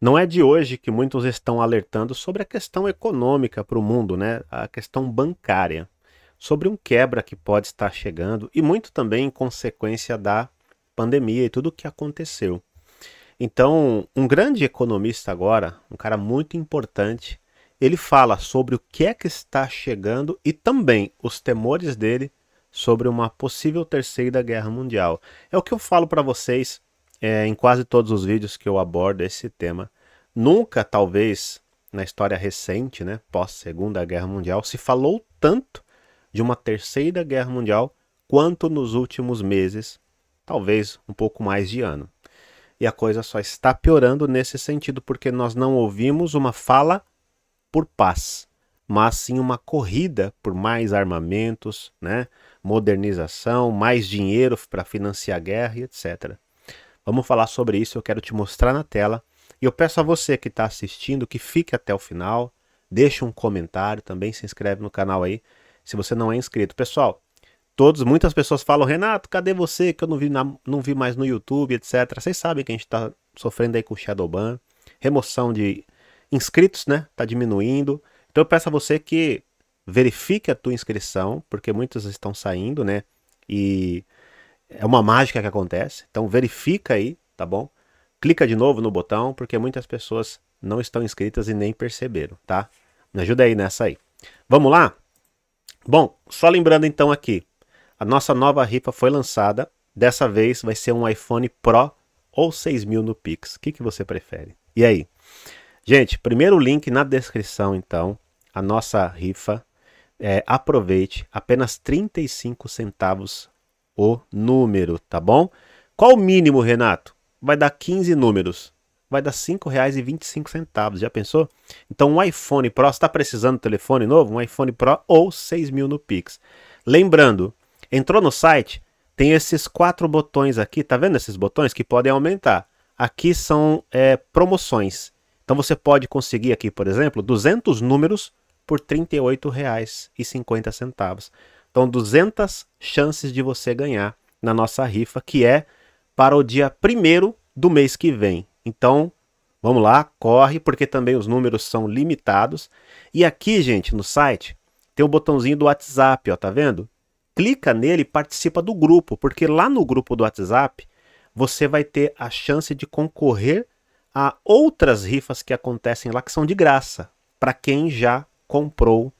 Não é de hoje que muitos estão alertando sobre a questão econômica para o mundo, né? a questão bancária, sobre um quebra que pode estar chegando e muito também em consequência da pandemia e tudo o que aconteceu. Então, um grande economista agora, um cara muito importante, ele fala sobre o que é que está chegando e também os temores dele sobre uma possível terceira guerra mundial. É o que eu falo para vocês é, em quase todos os vídeos que eu abordo esse tema. Nunca, talvez, na história recente, né, pós Segunda Guerra Mundial, se falou tanto de uma Terceira Guerra Mundial quanto nos últimos meses, talvez um pouco mais de ano. E a coisa só está piorando nesse sentido porque nós não ouvimos uma fala por paz, mas sim uma corrida por mais armamentos, né, modernização, mais dinheiro para financiar a guerra e etc. Vamos falar sobre isso, eu quero te mostrar na tela. E eu peço a você que está assistindo que fique até o final, deixe um comentário, também se inscreve no canal aí, se você não é inscrito. Pessoal, todos, muitas pessoas falam, Renato, cadê você que eu não vi, na, não vi mais no YouTube, etc. Vocês sabem que a gente está sofrendo aí com o Shadowban, remoção de inscritos, né? Está diminuindo. Então eu peço a você que verifique a tua inscrição, porque muitos estão saindo, né? E é uma mágica que acontece. Então verifica aí, tá bom? Clica de novo no botão, porque muitas pessoas não estão inscritas e nem perceberam, tá? Me ajuda aí nessa aí. Vamos lá? Bom, só lembrando então aqui, a nossa nova rifa foi lançada. Dessa vez vai ser um iPhone Pro ou 6000 mil no Pix. O que, que você prefere? E aí? Gente, primeiro link na descrição, então, a nossa rifa. É, aproveite, apenas 35 centavos o número, tá bom? Qual o mínimo, Renato? Vai dar 15 números. Vai dar R$ 5,25. Já pensou? Então, um iPhone Pro, você está precisando de telefone novo? Um iPhone Pro ou 6 mil no Pix. Lembrando, entrou no site, tem esses quatro botões aqui, tá vendo esses botões que podem aumentar? Aqui são é, promoções. Então você pode conseguir aqui, por exemplo, 200 números por R$ 38,50. Então, 200 chances de você ganhar na nossa rifa, que é para o dia 1 do mês que vem. Então, vamos lá, corre, porque também os números são limitados. E aqui, gente, no site, tem o um botãozinho do WhatsApp, ó, tá vendo? Clica nele e participa do grupo, porque lá no grupo do WhatsApp você vai ter a chance de concorrer a outras rifas que acontecem lá que são de graça para quem já comprou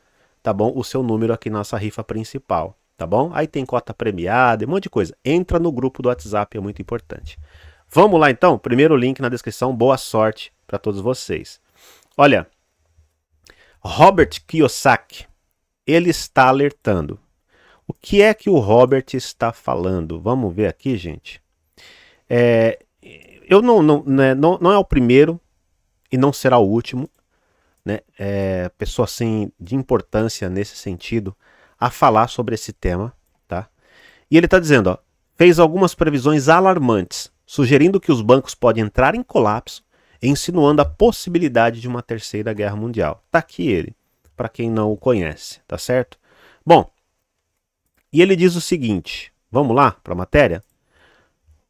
tá bom? O seu número aqui na nossa rifa principal, tá bom? Aí tem cota premiada, um monte de coisa. Entra no grupo do WhatsApp, é muito importante. Vamos lá então, primeiro link na descrição. Boa sorte para todos vocês. Olha, Robert Kiyosaki, ele está alertando. O que é que o Robert está falando? Vamos ver aqui, gente. É, eu não, não, né, não, não é o primeiro e não será o último né, é, pessoa assim de importância nesse sentido a falar sobre esse tema, tá? E ele está dizendo, ó, fez algumas previsões alarmantes, sugerindo que os bancos podem entrar em colapso, insinuando a possibilidade de uma terceira guerra mundial. Tá aqui ele, para quem não o conhece, tá certo? Bom, e ele diz o seguinte, vamos lá para a matéria?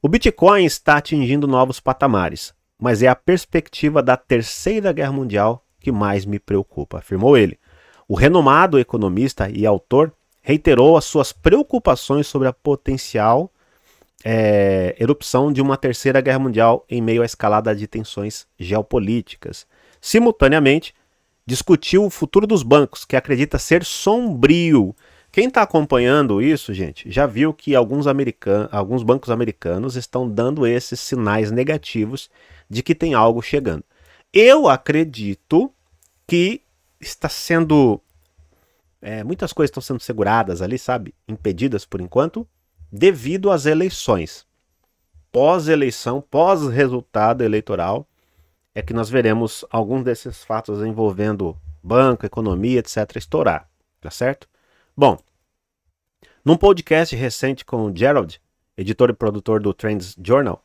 O Bitcoin está atingindo novos patamares, mas é a perspectiva da Terceira Guerra Mundial que mais me preocupa, afirmou ele. O renomado economista e autor reiterou as suas preocupações sobre a potencial é, erupção de uma terceira guerra mundial em meio à escalada de tensões geopolíticas. Simultaneamente, discutiu o futuro dos bancos, que acredita ser sombrio. Quem está acompanhando isso, gente, já viu que alguns, americanos, alguns bancos americanos estão dando esses sinais negativos de que tem algo chegando. Eu acredito que está sendo. É, muitas coisas estão sendo seguradas ali, sabe? Impedidas por enquanto, devido às eleições. Pós-eleição, pós-resultado eleitoral, é que nós veremos alguns desses fatos envolvendo banco, economia, etc., estourar. Tá certo? Bom, num podcast recente com o Gerald, editor e produtor do Trends Journal,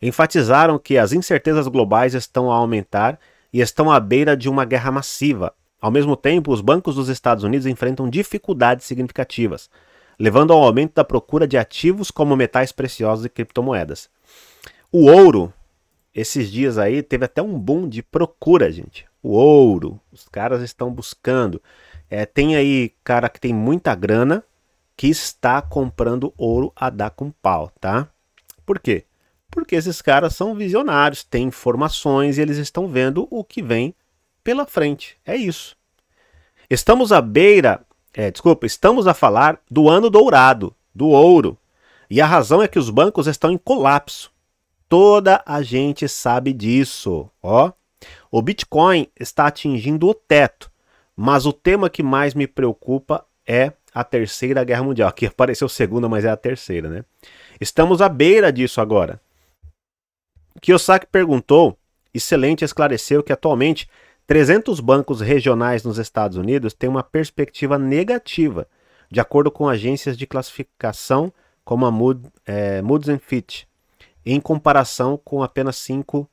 enfatizaram que as incertezas globais estão a aumentar e estão à beira de uma guerra massiva. Ao mesmo tempo, os bancos dos Estados Unidos enfrentam dificuldades significativas, levando ao aumento da procura de ativos como metais preciosos e criptomoedas. O ouro, esses dias aí, teve até um boom de procura, gente. O ouro, os caras estão buscando. É, tem aí cara que tem muita grana que está comprando ouro a dar com pau, tá? Por quê? porque esses caras são visionários, têm informações e eles estão vendo o que vem pela frente. É isso. Estamos à beira, é, desculpa, estamos a falar do ano dourado, do ouro. E a razão é que os bancos estão em colapso. Toda a gente sabe disso, ó. O Bitcoin está atingindo o teto, mas o tema que mais me preocupa é a Terceira Guerra Mundial. Aqui apareceu segunda, mas é a terceira, né? Estamos à beira disso agora. Kiyosaki perguntou, excelente, esclareceu que atualmente 300 bancos regionais nos Estados Unidos têm uma perspectiva negativa, de acordo com agências de classificação como a Mood, é, Fitch, em comparação com apenas 5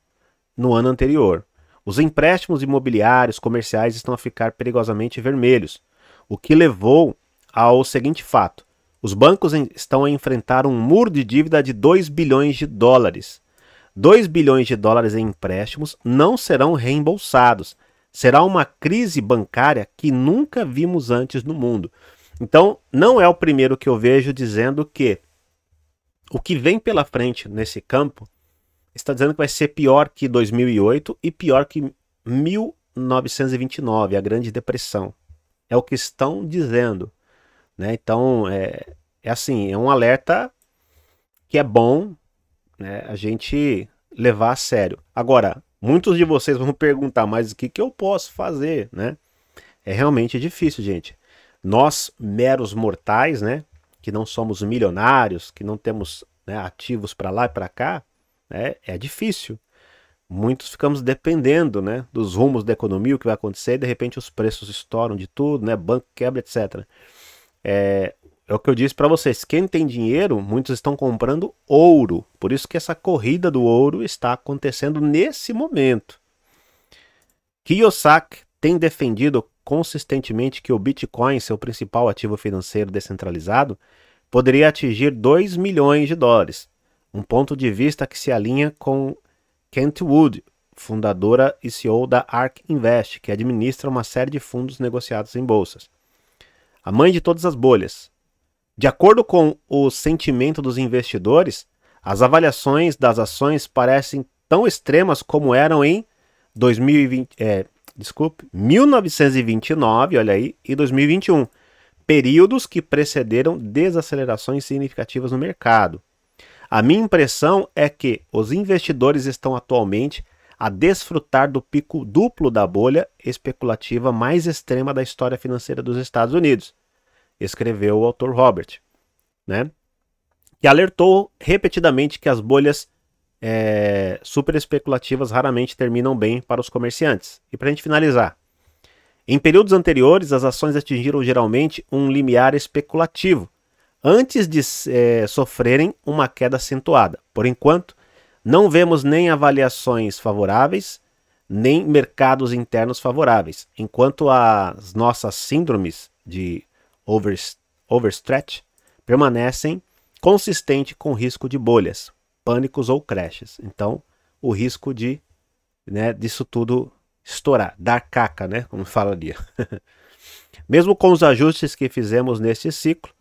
no ano anterior. Os empréstimos imobiliários comerciais estão a ficar perigosamente vermelhos, o que levou ao seguinte fato: os bancos estão a enfrentar um muro de dívida de 2 bilhões de dólares 2 bilhões de dólares em empréstimos não serão reembolsados. Será uma crise bancária que nunca vimos antes no mundo. Então, não é o primeiro que eu vejo dizendo que o que vem pela frente nesse campo está dizendo que vai ser pior que 2008 e pior que 1929, a Grande Depressão. É o que estão dizendo. Né? Então, é, é assim, é um alerta que é bom, né, a gente levar a sério. Agora, muitos de vocês vão perguntar, mas o que, que eu posso fazer, né? É realmente difícil, gente. Nós, meros mortais, né, que não somos milionários, que não temos né, ativos para lá e para cá, né, é difícil. Muitos ficamos dependendo né, dos rumos da economia, o que vai acontecer, e de repente os preços estouram de tudo, né, banco quebra, etc. É, é o que eu disse para vocês. Quem tem dinheiro, muitos estão comprando ouro. Por isso que essa corrida do ouro está acontecendo nesse momento. Kiyosaki tem defendido consistentemente que o Bitcoin, seu principal ativo financeiro descentralizado, poderia atingir 2 milhões de dólares, um ponto de vista que se alinha com Kent Wood, fundadora e CEO da ARK Invest, que administra uma série de fundos negociados em bolsas. A mãe de todas as bolhas, de acordo com o sentimento dos investidores, as avaliações das ações parecem tão extremas como eram em 2020, é, desculpe, 1929, olha aí, e 2021, períodos que precederam desacelerações significativas no mercado. A minha impressão é que os investidores estão atualmente a desfrutar do pico duplo da bolha especulativa mais extrema da história financeira dos Estados Unidos escreveu o autor Robert, né? Que alertou repetidamente que as bolhas é, super especulativas raramente terminam bem para os comerciantes. E para a gente finalizar, em períodos anteriores, as ações atingiram geralmente um limiar especulativo, antes de é, sofrerem uma queda acentuada. Por enquanto, não vemos nem avaliações favoráveis, nem mercados internos favoráveis, enquanto as nossas síndromes de overstretch, permanecem consistente com risco de bolhas, pânicos ou crashes. Então, o risco de né, disso tudo estourar, dar caca, né, como falaria. ali. Mesmo com os ajustes que fizemos neste ciclo,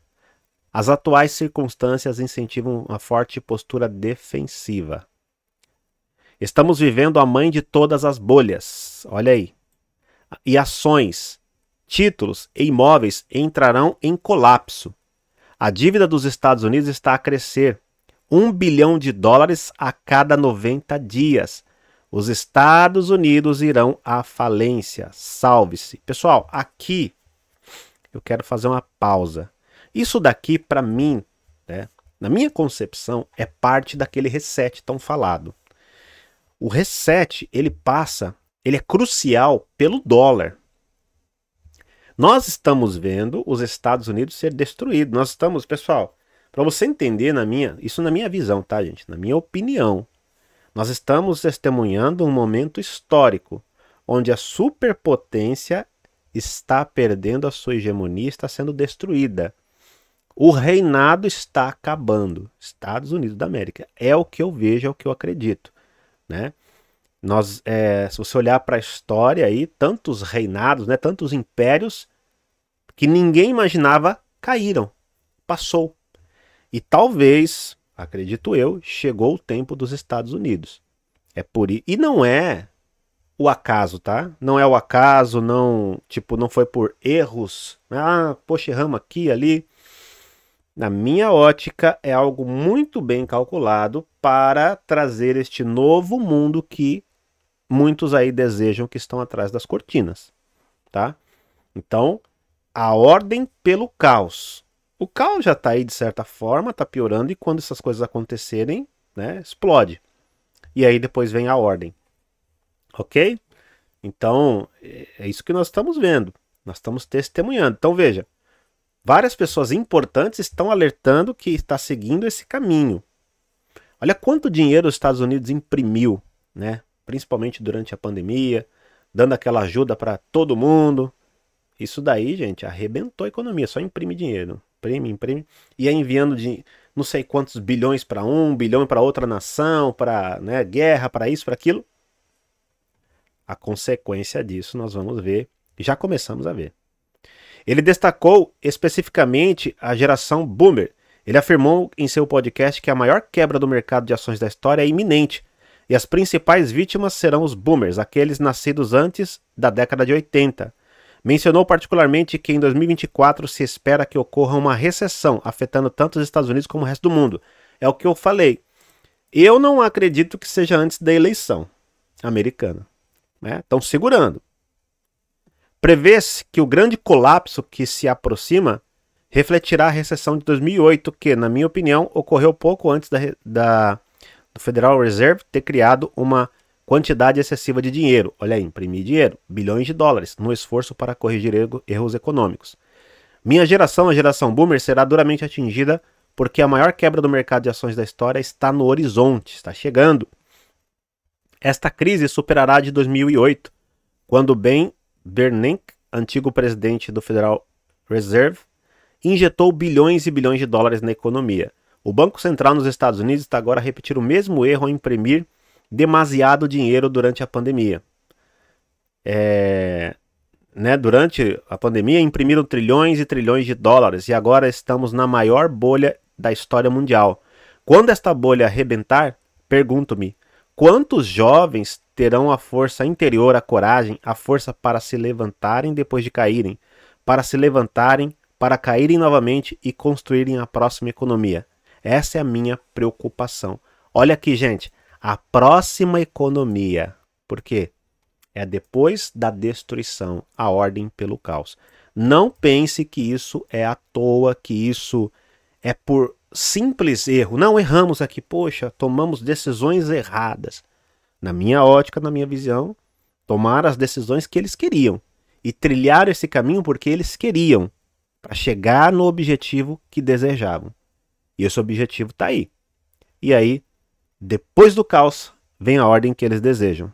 as atuais circunstâncias incentivam uma forte postura defensiva. Estamos vivendo a mãe de todas as bolhas, olha aí, e ações títulos e imóveis entrarão em colapso. A dívida dos Estados Unidos está a crescer. 1 bilhão de dólares a cada 90 dias. Os Estados Unidos irão à falência. Salve-se. Pessoal, aqui eu quero fazer uma pausa. Isso daqui, para mim, né, na minha concepção, é parte daquele reset tão falado. O reset, ele passa, ele é crucial pelo dólar. Nós estamos vendo os Estados Unidos ser destruídos. Nós estamos, pessoal, para você entender na minha, isso na minha visão, tá, gente? Na minha opinião, nós estamos testemunhando um momento histórico onde a superpotência está perdendo a sua hegemonia, está sendo destruída. O reinado está acabando. Estados Unidos da América. É o que eu vejo, é o que eu acredito. Né? Nós, é, se você olhar para a história aí, tantos reinados, né, tantos impérios que ninguém imaginava caíram, passou. E talvez, acredito eu, chegou o tempo dos Estados Unidos. É por e não é o acaso, tá? Não é o acaso, não, tipo, não foi por erros. Né? Ah, poxa, erramos aqui, ali. Na minha ótica, é algo muito bem calculado para trazer este novo mundo que muitos aí desejam que estão atrás das cortinas, tá? Então, a ordem pelo caos. O caos já está aí de certa forma, está piorando e quando essas coisas acontecerem, né, explode. E aí depois vem a ordem. OK? Então, é isso que nós estamos vendo. Nós estamos testemunhando. Então, veja, várias pessoas importantes estão alertando que está seguindo esse caminho. Olha quanto dinheiro os Estados Unidos imprimiu, né, principalmente durante a pandemia, dando aquela ajuda para todo mundo. Isso daí, gente, arrebentou a economia, só imprime dinheiro. Imprime, imprime. E aí enviando de não sei quantos bilhões para um, bilhão para outra nação, para né, guerra, para isso, para aquilo. A consequência disso nós vamos ver, já começamos a ver. Ele destacou especificamente a geração boomer. Ele afirmou em seu podcast que a maior quebra do mercado de ações da história é iminente, e as principais vítimas serão os boomers, aqueles nascidos antes da década de 80. Mencionou particularmente que em 2024 se espera que ocorra uma recessão, afetando tanto os Estados Unidos como o resto do mundo. É o que eu falei. Eu não acredito que seja antes da eleição americana. Né? Estão né? segurando. Prevê-se que o grande colapso que se aproxima refletirá a recessão de 2008, que, na minha opinião, ocorreu pouco antes da, da do Federal Reserve ter criado uma quantidade excessiva de dinheiro. Olha aí, imprimir dinheiro, bilhões de dólares, no esforço para corrigir erros econômicos. Minha geração, a geração boomer, será duramente atingida porque a maior quebra do mercado de ações da história está no horizonte, está chegando. Esta crise superará a de 2008, quando Ben Bernanke, antigo presidente do Federal Reserve, injetou bilhões e bilhões de dólares na economia. O Banco Central nos Estados Unidos está agora a repetir o mesmo erro ao imprimir demasiado dinheiro durante a pandemia. É, né, durante a pandemia imprimiram trilhões e trilhões de dólares e agora estamos na maior bolha da história mundial. Quando esta bolha arrebentar, pergunto-me, quantos jovens terão a força interior, a coragem, a força para se levantarem depois de caírem, para se levantarem, para caírem novamente e construírem a próxima economia? Essa é a minha preocupação. Olha aqui, gente, a próxima economia. Por quê? É depois da destruição, a ordem pelo caos. Não pense que isso é à toa, que isso é por simples erro. Não erramos aqui, poxa, tomamos decisões erradas. Na minha ótica, na minha visão, tomaram as decisões que eles queriam e trilharam esse caminho porque eles queriam, para chegar no objetivo que desejavam. E esse objetivo está aí. E aí, depois do caos, vem a ordem que eles desejam.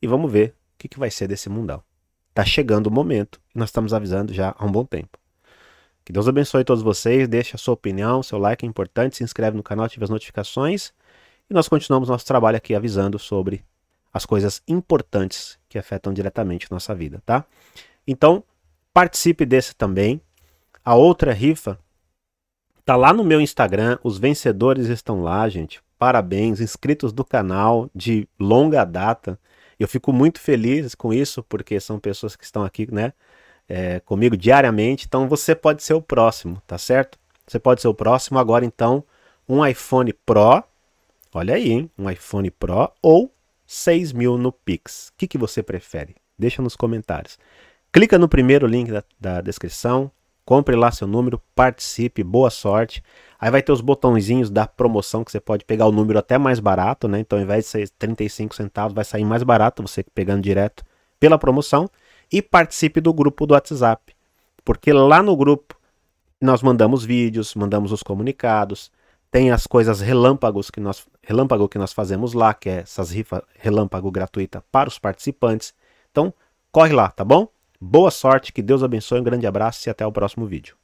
E vamos ver o que, que vai ser desse mundão. Está chegando o momento e nós estamos avisando já há um bom tempo. Que Deus abençoe todos vocês, deixe a sua opinião, seu like é importante, se inscreve no canal, ative as notificações e nós continuamos nosso trabalho aqui avisando sobre as coisas importantes que afetam diretamente nossa vida, tá? Então, participe desse também. A outra rifa Tá lá no meu Instagram, os vencedores estão lá, gente. Parabéns, inscritos do canal de longa data. Eu fico muito feliz com isso, porque são pessoas que estão aqui, né, é, comigo diariamente. Então você pode ser o próximo, tá certo? Você pode ser o próximo agora, então, um iPhone Pro. Olha aí, hein? Um iPhone Pro ou 6 mil no Pix. O que, que você prefere? Deixa nos comentários. Clica no primeiro link da, da descrição, compre lá seu número, participe, boa sorte. Aí vai ter os botãozinhos da promoção que você pode pegar o número até mais barato, né? Então, ao invés de ser 35 centavos, vai sair mais barato você pegando direto pela promoção e participe do grupo do WhatsApp, porque lá no grupo nós mandamos vídeos, mandamos os comunicados, tem as coisas relâmpagos que nós relâmpago que nós fazemos lá, que é essas rifas relâmpago gratuita para os participantes. Então, corre lá, tá bom? Boa sorte, que Deus abençoe, um grande abraço e até o próximo vídeo.